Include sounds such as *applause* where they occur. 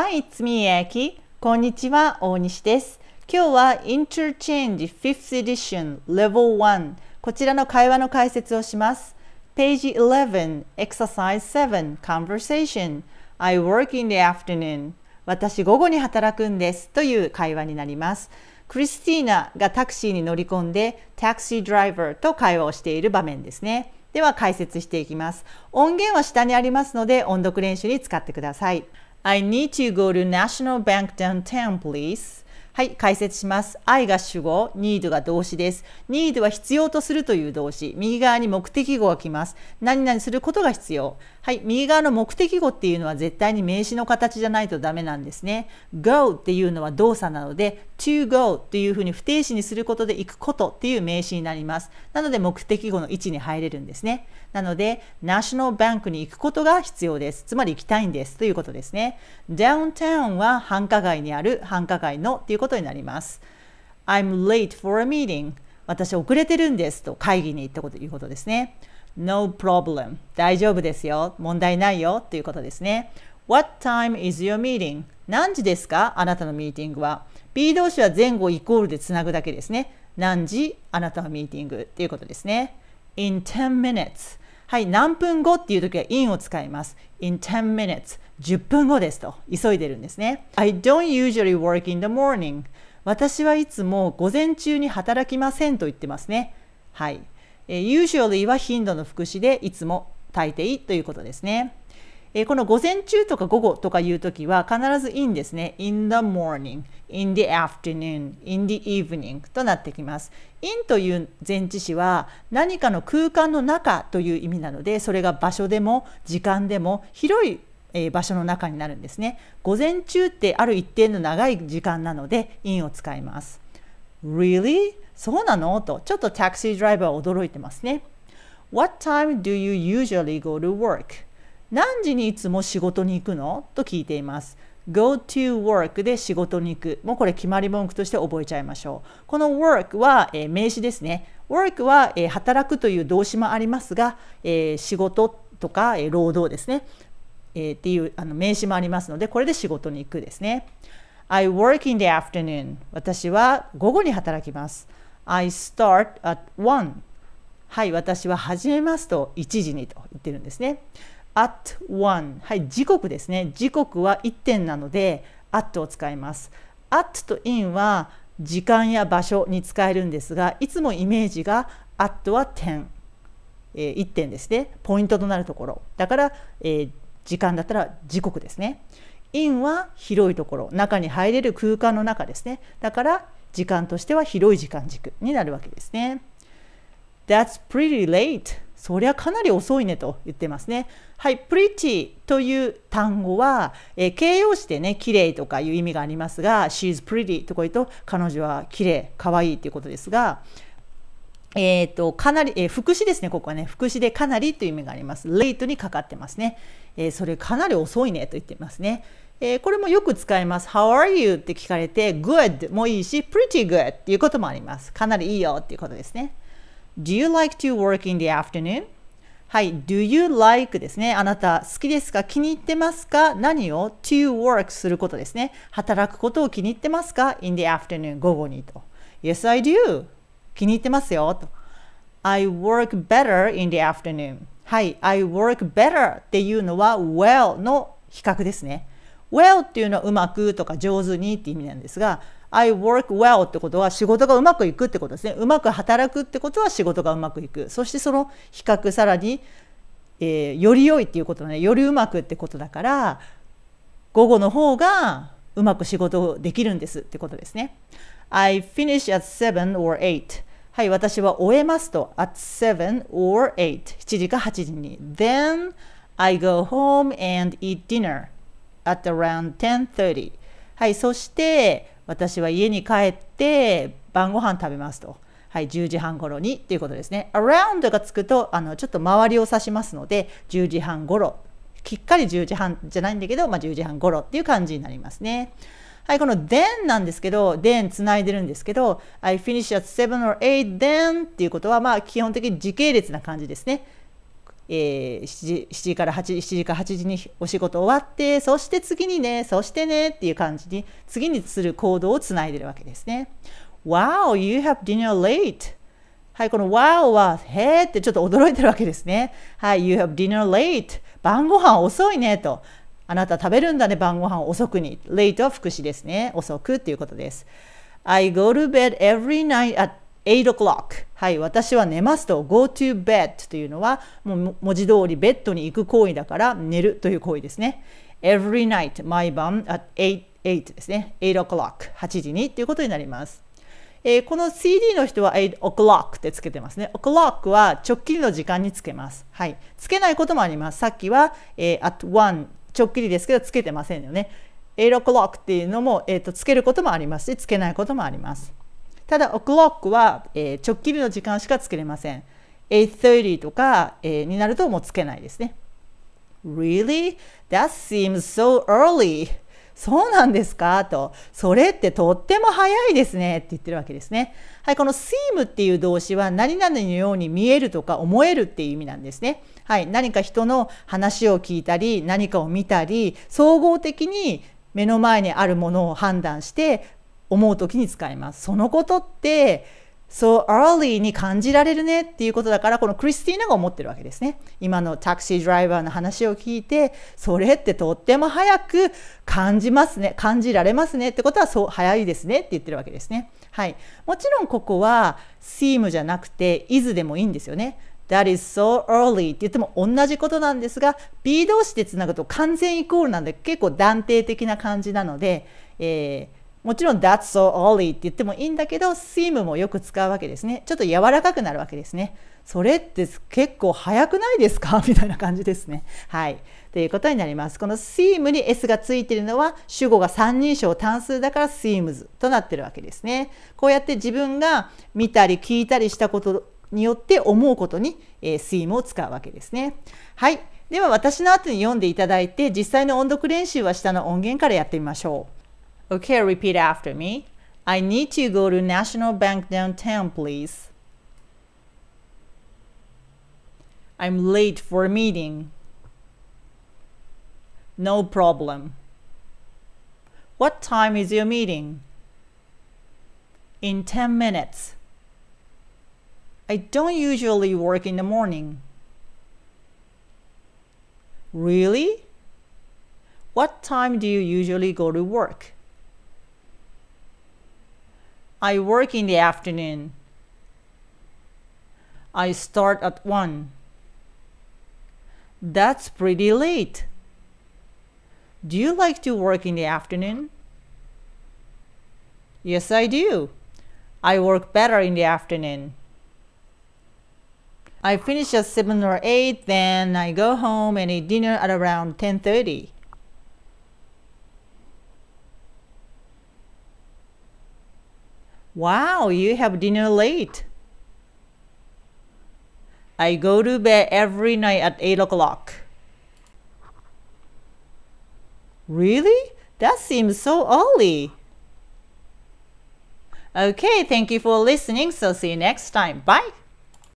はい、it's me, Aki. こんにちは、大西です。今日は Interchange 5th Edition Level 1こちらの会話の解説をします。Page 11 Exercise 7 Conversation I work in the afternoon 私午後に働くんですという会話になります。クリスティーナがタクシーに乗り込んでタクシードライバーと会話をしている場面ですね。では解説していきます。音源は下にありますので音読練習に使ってください。I need to go to National Bank downtown, please. はい、解説します。I が主語、need が動詞です。need は必要とするという動詞。右側に目的語が来ます。何々することが必要。はい、右側の目的語っていうのは絶対に名詞の形じゃないとダメなんですね。go っていうのは動作なので、to go っていうふうに不定詞にすることで行くことっていう名詞になります。なので目的語の位置に入れるんですね。なので、ナショナルバンクに行くことが必要です。つまり行きたいんですということですね。ダウンタウンは繁華街にある繁華街のっていうことことになります。I'm late for a meeting. 私遅れてるんですと会議に行ったこということですね。No problem. 大丈夫ですよ。問題ないよということですね。What time is your meeting? 何時ですかあなたのミーティングは。B 同士は前後イコールでつなぐだけですね。何時あなたのミーティングということですね。In 10 minutes. はい、何分後っていう時は in を使います。in 10 minutes 10分後ですと急いでるんですね。I don't usually work in the morning 私はいつも午前中に働きませんと言ってますね。はい。usually は頻度の副詞でいつも大抵ということですね。えこの午前中とか午後とかいう時は必ず in ですね。in the morning, in the afternoon, in the evening となってきます。in という前置詞は何かの空間の中という意味なのでそれが場所でも時間でも広いえ場所の中になるんですね。午前中ってある一定の長い時間なので in を使います。Really? そうなのとちょっとタクシードライバーは驚いてますね。What time do you usually go to work? 何時にいつも仕事に行くのと聞いています。go to work で仕事に行く。もうこれ決まり文句として覚えちゃいましょう。この work は、えー、名詞ですね。work は、えー、働くという動詞もありますが、えー、仕事とか、え労働ですね、えっていうあの名詞もありますので、これで仕事に行くですね。I work in the afternoon. 私は午後に働きます。I start at one. はい、私は始めますと1時にと言ってるんですね。at one はい時刻ですね時刻は1点なので at を使います at と in は時間や場所に使えるんですがいつもイメージが at は点、えー、1点ですねポイントとなるところだから、えー、時間だったら時刻ですね in は広いところ中に入れる空間の中ですねだから時間としては広い時間軸になるわけですね That's pretty late そりゃかなり遅いねと言ってますね。はい、プリッチという単語は、えー、形容詞でね、綺麗とかいう意味がありますが、she's pretty とこ言うと、彼女は綺麗、可愛いということですが、えっ、ー、と、かなり、えー、副詞ですね、ここはね、副詞でかなりという意味があります。late にかかってますね。えそれかなり遅いねと言ってますね。えこれもよく使います。How are you? って聞かれて、good もいいし、pretty good っていうこともあります。かなりいいよっていうことですね。Do you like to work in the afternoon? はい、do you like ですね。あなた好きですか気に入ってますか何を ?to work することですね。働くことを気に入ってますか ?in the afternoon 午後にと。Yes, I do. 気に入ってますよと。I work better in the afternoon. はい、I work better っていうのは well の比較ですね。well っていうのはうまくとか上手にって意味なんですが、I work well ってことは仕事がうまくいくってことですね。うまく働くってことは仕事がうまくいく。そしてその比較さらに、えー、より良いっていうことね、よりうまくってことだから、午後の方がうまく仕事できるんですってことですね。I finish at 7 or 8. はい、私は終えますと。at 7 or 8。7時か8時に。Then I go home and eat dinner at around 10.30. はい、そして、私は家に帰って晩ご飯食べますと。はい、10時半頃にということですね。around がつくとあのちょっと周りを指しますので10時半頃きっかり10時半じゃないんだけど、まあ、10時半頃っていう感じになりますね。はい、この then なんですけど、then つないでるんですけど、I finish at 7 or 8 then っていうことは、まあ基本的に時系列な感じですね。えー、7, 時7時から8時7時か8時にお仕事終わってそして次にねそしてねっていう感じに次にする行動をつないでるわけですね。Wow, you have dinner late! はい、この Wow は、へーってちょっと驚いてるわけですね。はい、You have dinner late! 晩ご飯遅いねと。あなた食べるんだね、晩ご飯遅くに。late は副詞ですね。遅くっていうことです。I go to bed every night at 8 o'clock はい私は寝ますと go to bed というのはもう文字通りベッドに行く行為だから寝るという行為ですね every night 毎晩 at 8, 8ですね8 o'clock 8時にということになりますえー、この CD の人は8 o'clock ってつけてますね。o'clock は直近の時間につけます。はい。つけないこともあります。さっきは、えー、at 1直近ですけどつけてませんよね。8 o'clock っていうのも、えーとつけることもありますし、つけないこともあります。ただ、o ク l o c k は、えー、直切りの時間しかつけれません。8.30とか、えー、になるともうつけないですね。Really? That seems so early. そうなんですかと。それってとっても早いですねって言ってるわけですね。はい、この seem っていう動詞は何々のように見えるとか思えるっていう意味なんですね。はい、何か人の話を聞いたり、何かを見たり、総合的に目の前にあるものを判断して思う時に使います。そのことって、そう、アーリーに感じられるねっていうことだから、このクリスティーナが思ってるわけですね。今のタクシードライバーの話を聞いて、それってとっても早く感じますね、感じられますねってことは、そう、早いですねって言ってるわけですね。はい。もちろんここは、seem じゃなくて、is でもいいんですよね。That is so early って言っても同じことなんですが、B 同士でつなぐと完全イコールなんで、結構断定的な感じなので、えーもちろん That's so oily って言ってもいいんだけど seem もよく使うわけですねちょっと柔らかくなるわけですねそれって結構早くないですか *laughs* みたいな感じですねはいということになりますこの seem に s がついているのは主語が三人称単数だから seems となってるわけですねこうやって自分が見たり聞いたりしたことによって思うことに、えー、seem を使うわけですねはいでは私の後に読んでいただいて実際の音読練習は下の音源からやってみましょう Okay, repeat after me. I need to go to National Bank downtown, please. I'm late for a meeting. No problem. What time is your meeting? In 10 minutes. I don't usually work in the morning. Really? What time do you usually go to work? I work in the afternoon. I start at 1. That's pretty late. Do you like to work in the afternoon? Yes, I do. I work better in the afternoon. I finish at 7 or 8, then I go home and eat dinner at around 10.30. Wow, you have dinner late. I go to bed every night at 8 o'clock. Really? That seems so early. Okay, thank you for listening. So see you next time. Bye.